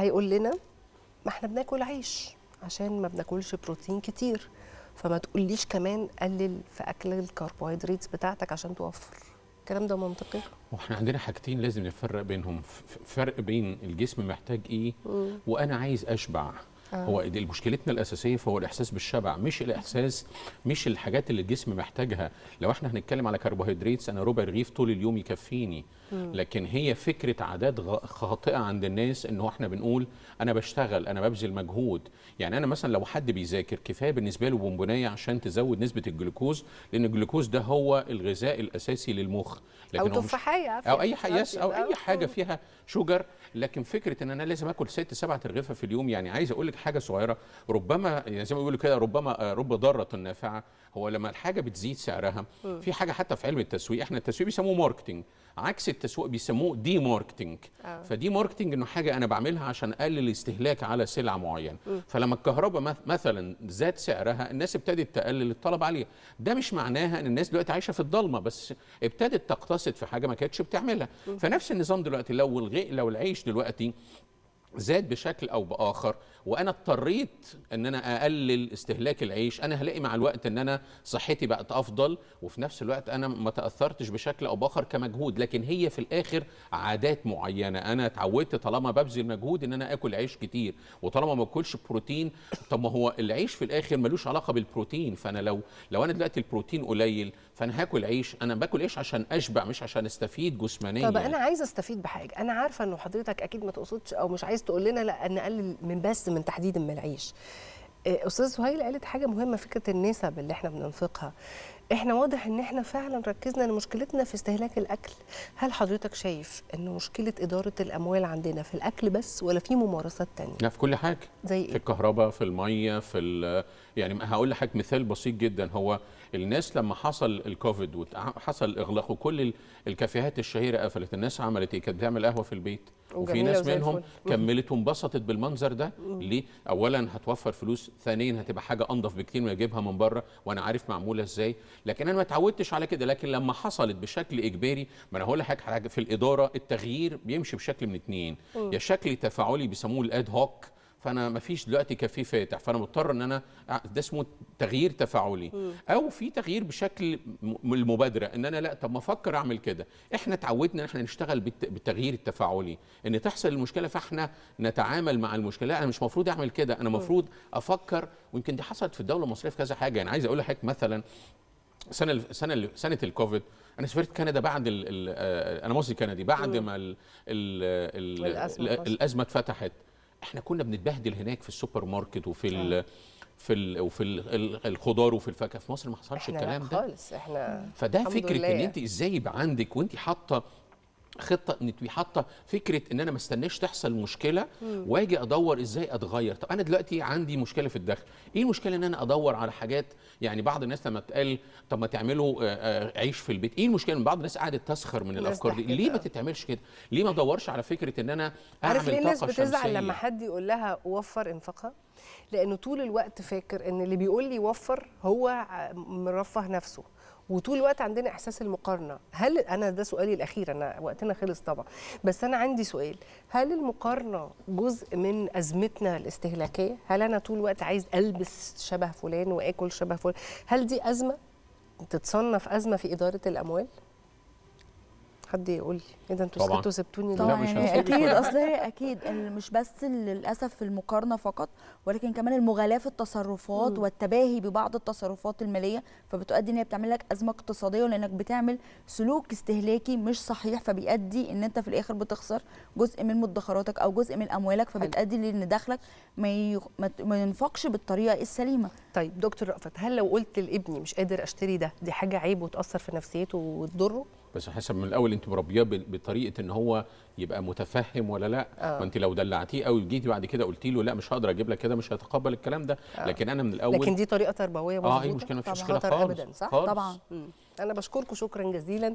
هيقول لنا ما احنا بناكل عيش عشان ما بناكلش بروتين كتير فما تقوليش كمان قلل في اكل الكربوهيدرات بتاعتك عشان توفر الكلام ده منطقي واحنا عندنا حاجتين لازم نفرق بينهم فرق بين الجسم محتاج ايه وانا عايز اشبع آه. هو مشكلتنا الاساسيه فهو الاحساس بالشبع مش الاحساس مش الحاجات اللي الجسم محتاجها لو احنا هنتكلم على كربوهيدرات انا ربع رغيف طول اليوم يكفيني لكن هي فكره عادات خاطئه عند الناس ان احنا بنقول انا بشتغل انا ببذل مجهود يعني انا مثلا لو حد بيذاكر كفايه بالنسبه له بونبونيه عشان تزود نسبه الجلوكوز لان الجلوكوز ده هو الغذاء الاساسي للمخ لكن او تفاحيه او اي حاجه او اي حاجه فيها شوجر لكن فكره ان انا لازم اكل ست سبعة رغيفه في اليوم يعني عايز اقول لك حاجه صغيره ربما يعني زي ما بيقولوا كده ربما آه، رب ضاره نافعه هو لما الحاجه بتزيد سعرها في حاجه حتى في علم التسويق احنا التسويق بيسموه ماركتنج عكس التسويق بيسموه دي ماركتنج آه. فدي ماركتنج انه حاجه انا بعملها عشان اقلل الاستهلاك على سلعه معينه فلما الكهرباء مثلا زاد سعرها الناس ابتدت تقلل الطلب عليها ده مش معناها ان الناس دلوقتي عايشه في الضلمه بس ابتدت تقتصد في حاجه ما كانتش بتعملها م. فنفس النظام دلوقتي لو الغي لو العيش دلوقتي زاد بشكل او باخر وانا اضطريت ان انا اقلل استهلاك العيش انا هلاقي مع الوقت ان انا صحتي بقت افضل وفي نفس الوقت انا ما تاثرتش بشكل او باخر كمجهود لكن هي في الاخر عادات معينه انا اتعودت طالما ببذل مجهود ان انا اكل عيش كتير وطالما ما باكلش بروتين طب ما هو العيش في الاخر ملوش علاقه بالبروتين فانا لو لو انا دلوقتي البروتين قليل فانا هاكل عيش انا باكل عيش عشان اشبع مش عشان استفيد جسمانيا طب انا عايز استفيد بحاجه انا عارفه ان حضرتك اكيد ما تقصدش او مش عايز الناس تقول لنا لا نقلل من بس من تحديد من العيش آه، استاذ سهيل قالت حاجه مهمه فكره النسب اللي احنا بننفقها احنا واضح ان احنا فعلا ركزنا ان مشكلتنا في استهلاك الاكل هل حضرتك شايف ان مشكله اداره الاموال عندنا في الاكل بس ولا في ممارسات تانية لا في كل حاجه زي إيه؟ في الكهرباء في الميه في يعني هقول لحضرتك مثال بسيط جدا هو الناس لما حصل الكوفيد وحصل الاغلاق وكل الكافيهات الشهيره قفلت الناس عملت ايه كانت بتعمل قهوه في البيت وفي ناس منهم كملت وانبسطت بالمنظر ده ليه اولا هتوفر فلوس ثانيا هتبقى حاجه انضف بكتير ما اجيبها من بره وانا عارف معموله ازاي لكن انا ما اتعودتش على كده لكن لما حصلت بشكل اجباري ما انا هقول لحضرتك حاجه في الاداره التغيير بيمشي بشكل من اتنين يا شكل تفاعلي بيسموه الاد هوك فانا ما فيش دلوقتي كافيه فاتح فانا مضطر ان انا ده اسمه تغيير تفاعلي او في تغيير بشكل المبادره ان انا لا طب ما افكر اعمل كده احنا اتعودنا ان احنا نشتغل بالتغيير التفاعلي ان تحصل المشكله فاحنا نتعامل مع المشكله لا انا مش مفروض اعمل كده انا مفروض افكر ويمكن دي حصلت في الدوله المصريه في كذا حاجه يعني عايز اقول لحضرتك مثلا سنه سنه سنه الكوفيد انا سافرت كندا بعد الـ الـ آه، انا مصري كندي بعد ما الـ الـ الازمه, الأزمة اتفتحت احنا كنا بنتبهدل هناك في السوبر ماركت وفي الـ آه. في الـ وفي الخضار وفي الفاكهه في مصر ما حصلش الكلام ده خالص احنا فده فكره ان انت ازاي يبقى عندك وانت حاطه خطه ان تبقى حاطه فكره ان انا ما استناش تحصل مشكله واجي ادور ازاي اتغير طب انا دلوقتي عندي مشكله في الدخل ايه المشكله ان انا ادور على حاجات يعني بعض الناس لما تقال طب ما تعملوا آه، آه، عيش في البيت ايه المشكله ان بعض الناس قعدت تسخر من الافكار دي ليه ما تتعملش كده ليه ما ادورش على فكره ان انا اعمل عارف ليه الناس بتزعل لما حد يقول لها وفر انفاقها لانه طول الوقت فاكر ان اللي بيقول لي وفر هو مرفه نفسه وطول الوقت عندنا احساس المقارنه هل انا ده سؤالي الاخير انا وقتنا خلص طبعا بس انا عندي سؤال هل المقارنه جزء من ازمتنا الاستهلاكيه هل انا طول الوقت عايز البس شبه فلان واكل شبه فلان هل دي ازمه تتصنف ازمه في اداره الاموال حد يقول لي ايه ده انتوا سكتوا سبتوني طبعا يعني اكيد اصل هي اكيد مش بس للاسف المقارنه فقط ولكن كمان المغالاه في التصرفات والتباهي ببعض التصرفات الماليه فبتؤدي ان هي بتعمل لك ازمه اقتصاديه لانك بتعمل سلوك استهلاكي مش صحيح فبيؤدي ان انت في الاخر بتخسر جزء من مدخراتك او جزء من اموالك فبتؤدي لان دخلك ما, يخ... ما ينفقش بالطريقه السليمه طيب دكتور رأفت هل لو قلت لابني مش قادر اشتري ده دي حاجه عيب وتاثر في نفسيته وتضره بس حسب من الاول انت مربياه بطريقه ان هو يبقى متفهم ولا لا آه. ما انت لو دلعتيه قوي وجيتي بعد كده قلتي له لا مش هقدر اجيب لك كده مش هيتقبل الكلام ده أوه. لكن انا من الاول لكن دي طريقه تربويه آه، مظبوطه اه اي مشكله مفيش مشكله خالص ابدا صح خالص. طبعا مم. انا بشكركم شكرا جزيلا